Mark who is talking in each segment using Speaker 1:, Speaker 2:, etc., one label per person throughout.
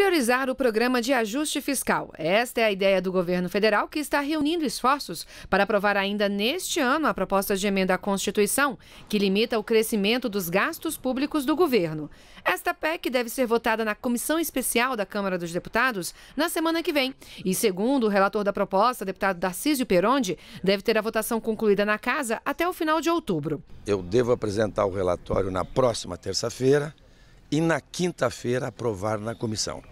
Speaker 1: Priorizar o programa de ajuste fiscal. Esta é a ideia do governo federal que está reunindo esforços para aprovar ainda neste ano a proposta de emenda à Constituição, que limita o crescimento dos gastos públicos do governo. Esta PEC deve ser votada na Comissão Especial da Câmara dos Deputados na semana que vem. E segundo o relator da proposta, deputado Darcísio Peronde, deve ter a votação concluída na casa até o final de outubro.
Speaker 2: Eu devo apresentar o relatório na próxima terça-feira e na quinta-feira aprovar na comissão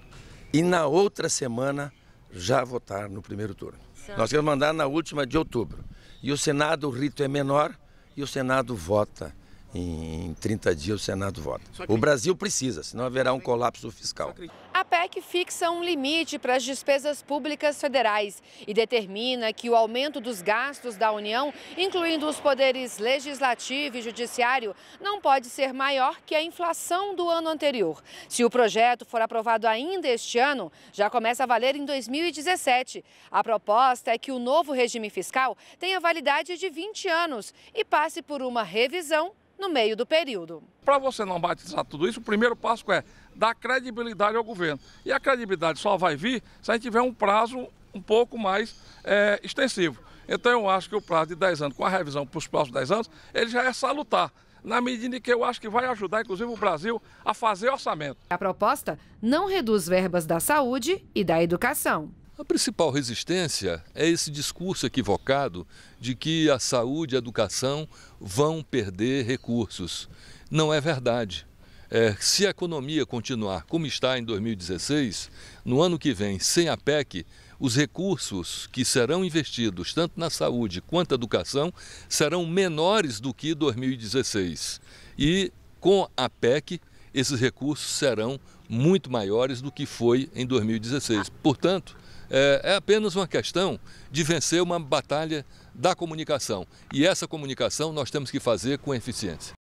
Speaker 2: e na outra semana já votar no primeiro turno. Certo. Nós queremos mandar na última de outubro. E o Senado, o rito é menor e o Senado vota. Em 30 dias o Senado vota. O Brasil precisa, senão haverá um colapso fiscal.
Speaker 1: A PEC fixa um limite para as despesas públicas federais e determina que o aumento dos gastos da União, incluindo os poderes legislativo e judiciário, não pode ser maior que a inflação do ano anterior. Se o projeto for aprovado ainda este ano, já começa a valer em 2017. A proposta é que o novo regime fiscal tenha validade de 20 anos e passe por uma revisão no meio do período.
Speaker 3: Para você não batizar tudo isso, o primeiro passo é dar credibilidade ao governo. E a credibilidade só vai vir se a gente tiver um prazo um pouco mais é, extensivo. Então eu acho que o prazo de 10 anos, com a revisão para os próximos 10 anos, ele já é salutar na medida em que eu acho que vai ajudar, inclusive, o Brasil a fazer orçamento. A proposta
Speaker 1: não reduz verbas da saúde e da educação.
Speaker 4: A principal resistência é esse discurso equivocado de que a saúde e a educação vão perder recursos. Não é verdade. É, se a economia continuar como está em 2016, no ano que vem, sem a PEC, os recursos que serão investidos tanto na saúde quanto na educação serão menores do que 2016. E com a PEC, esses recursos serão muito maiores do que foi em 2016. Portanto, é, é apenas uma questão de vencer uma batalha da comunicação. E essa comunicação nós temos que fazer com eficiência.